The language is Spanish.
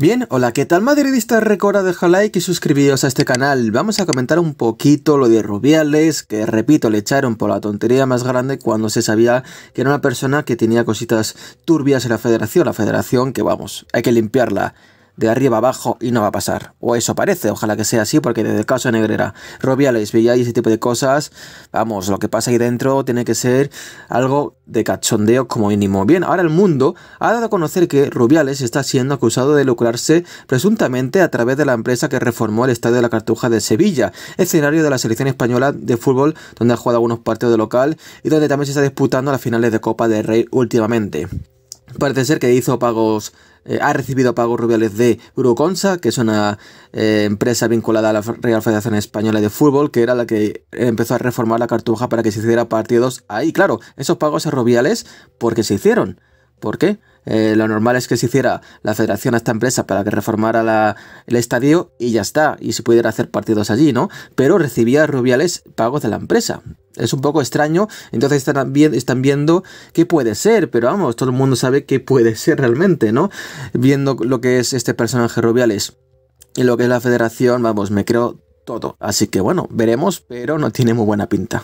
Bien, hola, ¿qué tal madridistas? Recuerda dejar like y suscribiros a este canal. Vamos a comentar un poquito lo de Rubiales, que repito, le echaron por la tontería más grande cuando se sabía que era una persona que tenía cositas turbias en la federación, la federación que vamos, hay que limpiarla de arriba abajo y no va a pasar. O eso parece, ojalá que sea así, porque desde el caso de Negrera, Rubiales, Villa y ese tipo de cosas, vamos, lo que pasa ahí dentro tiene que ser algo de cachondeo como mínimo. Bien, ahora el mundo ha dado a conocer que Rubiales está siendo acusado de lucrarse presuntamente a través de la empresa que reformó el estadio de la Cartuja de Sevilla, escenario de la selección española de fútbol, donde ha jugado algunos partidos de local y donde también se está disputando las finales de Copa del Rey últimamente. Parece ser que hizo pagos, eh, ha recibido pagos rubiales de Euroconsa, que es una eh, empresa vinculada a la Real Federación Española de Fútbol, que era la que empezó a reformar la cartuja para que se hiciera partidos ahí. Claro, esos pagos a rubiales, qué se hicieron. ¿Por qué? Eh, lo normal es que se hiciera la federación a esta empresa para que reformara el estadio y ya está, y se pudiera hacer partidos allí, ¿no? Pero recibía Rubiales pagos de la empresa. Es un poco extraño. Entonces están, están viendo qué puede ser, pero vamos, todo el mundo sabe qué puede ser realmente, ¿no? Viendo lo que es este personaje Rubiales y lo que es la federación, vamos, me creo todo. Así que bueno, veremos, pero no tiene muy buena pinta.